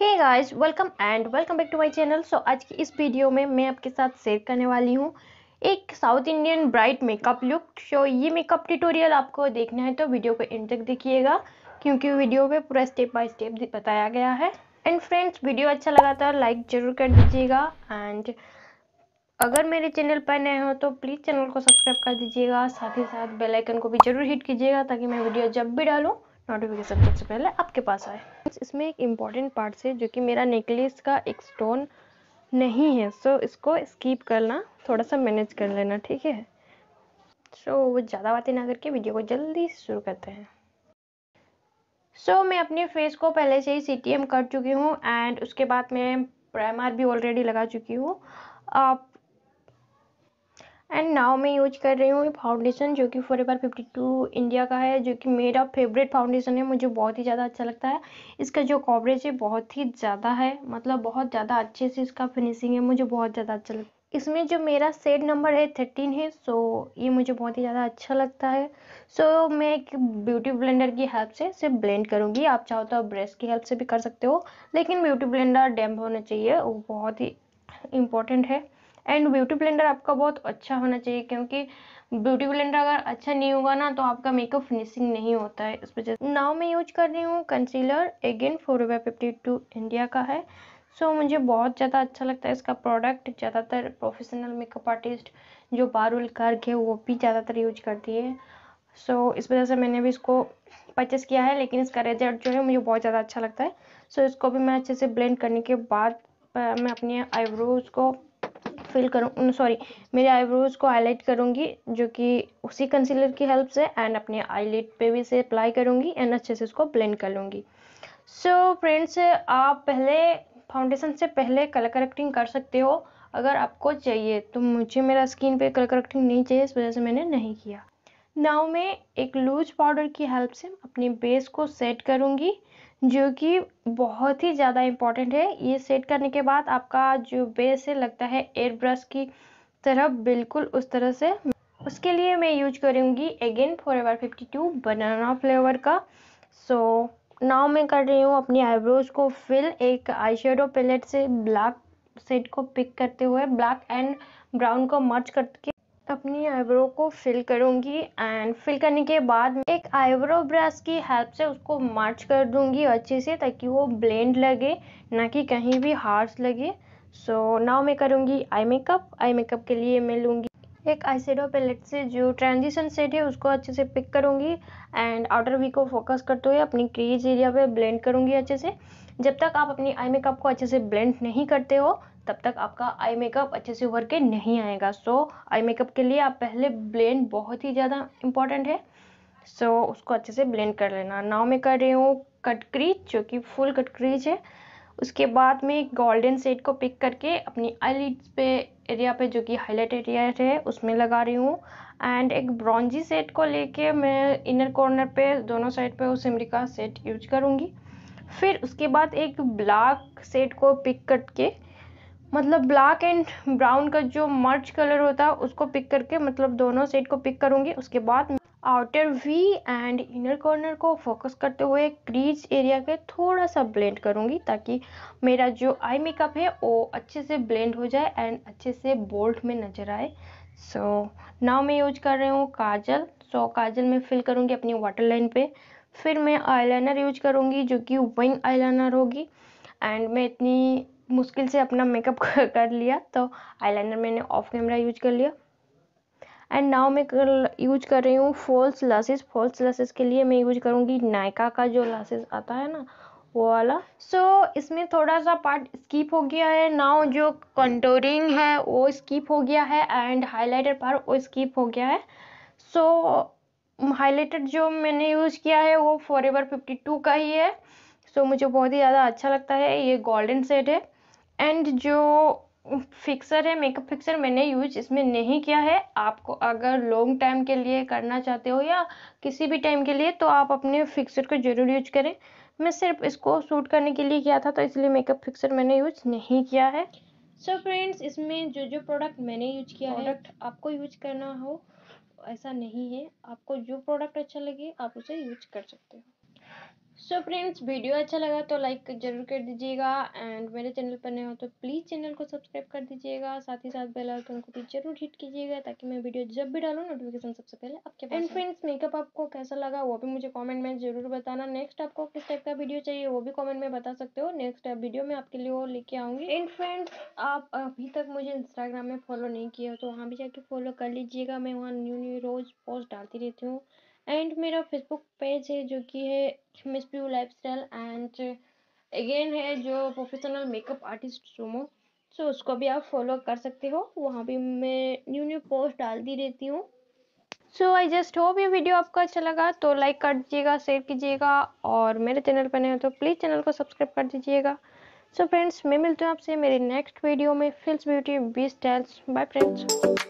hey guys welcome and welcome back to my channel so आज की इस video में मैं आपके साथ शेयर करने वाली हूँ एक south Indian bright makeup look so ये मेकअप ट्यूटोरियल आपको देखना है तो वीडियो को एंड तक देखिएगा क्योंकि वीडियो में पूरा स्टेप बाय स्टेप बताया गया है एंड फ्रेंड्स वीडियो अच्छा लगा तो लाइक ज़रूर कर दीजिएगा एंड अगर मेरे चैनल पर नए हो तो प्लीज़ चैनल को सब्सक्राइब कर दीजिएगा साथ ही साथ बेलाइकन को भी ज़रूर हिट कीजिएगा ताकि मैं वीडियो जब भी डालूँ नोटिफिकेशन सबसे पहले आपके पास आए इसमें एक इम्पॉर्टेंट पार्ट है जो कि मेरा नेकलेस का एक स्टोन नहीं है सो so, इसको स्कीप करना थोड़ा सा मैनेज कर लेना ठीक है सो so, वो ज़्यादा बातें ना करके वीडियो को जल्दी शुरू करते हैं सो so, मैं अपने फेस को पहले से ही सी कर चुकी हूँ एंड उसके बाद मैं प्राइमर भी ऑलरेडी लगा चुकी हूँ आप एंड नाउ मैं यूज कर रही हूँ ये फाउंडेशन जो कि forever fifty two India का है जो कि मेरा फेवरेट फाउंडेशन है मुझे बहुत ही ज़्यादा अच्छा लगता है इसका जो कवरेज है बहुत ही ज़्यादा है मतलब बहुत ज़्यादा अच्छे से इसका फिनिशिंग है मुझे बहुत ज़्यादा अच्छा लगता है इसमें जो मेरा सेट नंबर है थर्टीन है सो so ये मुझे बहुत ही ज़्यादा अच्छा लगता है सो so मैं एक ब्यूटी ब्लेंडर की हेल्प से इसे ब्लेंड करूँगी आप चाहो तो आप ब्रश की हेल्प से भी कर सकते हो लेकिन ब्यूटी ब्लेंडर डैम्प होना चाहिए वो बहुत ही इम्पोर्टेंट है एंड ब्यूटी ब्लेंडर आपका बहुत अच्छा होना चाहिए क्योंकि ब्यूटी ब्लेंडर अगर अच्छा नहीं होगा ना तो आपका मेकअप फिनिशिंग नहीं होता है इस वजह से नाव मैं यूज कर रही हूँ concealer again forever fifty two India का है सो so, मुझे बहुत ज़्यादा अच्छा लगता है इसका प्रोडक्ट ज़्यादातर प्रोफेशनल मेकअप आर्टिस्ट जो बारुल गर्ग है वो भी ज़्यादातर यूज करती है सो so, इस वजह से मैंने भी इसको परचेस किया है लेकिन इसका रिजल्ट जो है मुझे बहुत ज़्यादा अच्छा लगता है सो so, इसको भी मैं अच्छे से ब्लेंड करने के बाद मैं अपने आईब्रोज को फिल करूँ सॉरी मेरे आईब्रोज को हाईलाइट करूँगी जो कि उसी कंसीलर की हेल्प से एंड अपने आईलिट पे भी से अप्लाई करूँगी एंड अच्छे से उसको ब्लेंड कर लूँगी सो so, फ्रेंड्स आप पहले फाउंडेशन से पहले कलर करेक्टिंग कर सकते हो अगर आपको चाहिए तो मुझे मेरा स्किन पे कलर करेक्टिंग नहीं चाहिए इस वजह से मैंने नहीं किया नाव मैं एक लूज पाउडर की हेल्प से अपने बेस को सेट करूँगी जो कि बहुत ही ज़्यादा इम्पॉर्टेंट है ये सेट करने के बाद आपका जो बेस है लगता है एयर ब्रश की तरह बिल्कुल उस तरह से उसके लिए मैं यूज करूँगी again forever fifty two banana flavour का सो नाव मैं कर रही हूँ अपनी आईब्रोज को फिल एक आई शेडो पैलेट से ब्लैक सेट को पिक करते हुए ब्लैक एंड ब्राउन को मर्च करके अपनी आईब्रो को फिल करूँगी एंड फिल करने के बाद एक आईब्रो ब्रश की हेल्प से उसको मार्च कर दूंगी अच्छे से ताकि वो ब्लेंड लगे ना कि कहीं भी हार्श लगे सो so, नाउ मैं करूँगी आई मेकअप आई मेकअप के लिए मैं लूँगी एक आई सेडो पैलेट से जो ट्रांजिशन सेट है उसको अच्छे से पिक करूंगी एंड आउटर वी को फोकस करते हुए अपनी क्रीज एरिया पे ब्लेंड करूंगी अच्छे से जब तक आप अपनी आई मेकअप को अच्छे से ब्लेंड नहीं करते हो तब तक आपका आई मेकअप अच्छे से उभर के नहीं आएगा सो आई मेकअप के लिए आप पहले ब्लेंड बहुत ही ज़्यादा इम्पॉर्टेंट है सो so, उसको अच्छे से ब्लेंड कर लेना नाव में कर रही हूँ कट क्रीज जो कि फुल कट क्रीज है उसके बाद में गोल्डन सेट को पिक करके अपनी आईलिड्स पे एरिया पे जो कि हाईलाइट एरिया है उसमें लगा रही हूँ एंड एक ब्रॉन्जी सेट को लेके मैं इनर कॉर्नर पे दोनों साइड पे उस इमरिका सेट यूज करूँगी फिर उसके बाद एक ब्लैक सेट को पिक करके मतलब ब्लैक एंड ब्राउन का जो मर्च कलर होता है उसको पिक करके मतलब दोनों सेट को पिक करूँगी उसके बाद outer V and inner corner को फोकस करते हुए क्रीज एरिया के थोड़ा सा ब्लेंड करूँगी ताकि मेरा जो आई मेकअप है वो अच्छे से ब्लेंड हो जाए एंड अच्छे से बोल्ड में नज़र आए सो so, नाव मैं यूज कर रही हूँ काजल सो so, काजल मैं फिल करूँगी अपनी वाटर लाइन पे फिर मैं आईलाइनर यूज करूँगी जो कि आई आईलाइनर होगी एंड मैं इतनी मुश्किल से अपना मेकअप कर लिया तो आईलाइनर मैंने ऑफ कैमरा यूज कर लिया एंड नाउ मैं यूज कर रही हूँ फॉल्स लासेस फॉल्स लासेस के लिए मैं यूज करूँगी नायका का जो लासेस आता है ना वो वाला सो so, इसमें थोड़ा सा पार्ट स्किप हो गया है नाउ जो कंटोरिंग है वो स्किप हो गया है एंड हाईलाइटर पार्ट वो स्किप हो गया है सो so, हाईलाइटेड जो मैंने यूज़ किया है वो फॉर एवर फिफ्टी टू का ही है सो so, मुझे बहुत ही ज़्यादा अच्छा लगता है ये गोल्डन सेट है एंड जो फिक्सर है मेकअप फिक्सर मैंने यूज इसमें नहीं किया है आपको अगर लॉन्ग टाइम के लिए करना चाहते हो या किसी भी टाइम के लिए तो आप अपने फिक्सर को ज़रूर यूज करें मैं सिर्फ इसको सूट करने के लिए किया था तो इसलिए मेकअप फिक्सर मैंने यूज नहीं किया है सो so फ्रेंड्स इसमें जो जो प्रोडक्ट मैंने यूज किया है प्रोडक्ट आपको यूज करना हो ऐसा नहीं है आपको जो प्रोडक्ट अच्छा लगे आप उसे यूज कर सकते हो सो फ्रेंड्स वीडियो अच्छा लगा तो लाइक जरूर कर दीजिएगा एंड मेरे चैनल पर नए हो तो प्लीज़ चैनल को सब्सक्राइब कर दीजिएगा साथ ही साथ बेल आइकन को भी जरूर हिट कीजिएगा ताकि मैं वीडियो जब भी डालूँ नोटिफिकेशन सबसे पहले आपके पास एंड फ्रेंड्स मेकअप आपको कैसा लगा वो भी मुझे कॉमेंट में जरूर बताना नेक्स्ट आपको किस टाइप का वीडियो चाहिए वो भी कॉमेंट में बता सकते हो नेक्स्ट वीडियो में आपके लिए वो लेके आऊँगी एंड फ्रेंड्स आप अभी तक मुझे इंस्टाग्राम में फॉलो नहीं किया हो तो वहाँ भी जाके फॉलो कर लीजिएगा मैं वहाँ न्यू न्यू रोज़ पोस्ट डालती रहती हूँ एंड मेरा फेसबुक पेज है जो कि है मिस प्यू लाइफ स्टाइल एंड अगेन है जो प्रोफेशनल मेकअप आर्टिस्ट सुमो सो उसको भी आप फॉलो कर सकते हो वहाँ भी मैं न्यू न्यू पोस्ट डालती रहती हूँ सो आई जस्ट होप ये वीडियो आपको अच्छा लगा तो लाइक कर दीजिएगा शेयर कीजिएगा और मेरे चैनल पर नहीं हो तो प्लीज़ चैनल को सब्सक्राइब कर दीजिएगा सो फ्रेंड्स मैं मिलती हूँ आपसे मेरी नेक्स्ट वीडियो में फिल्स beauty B styles bye friends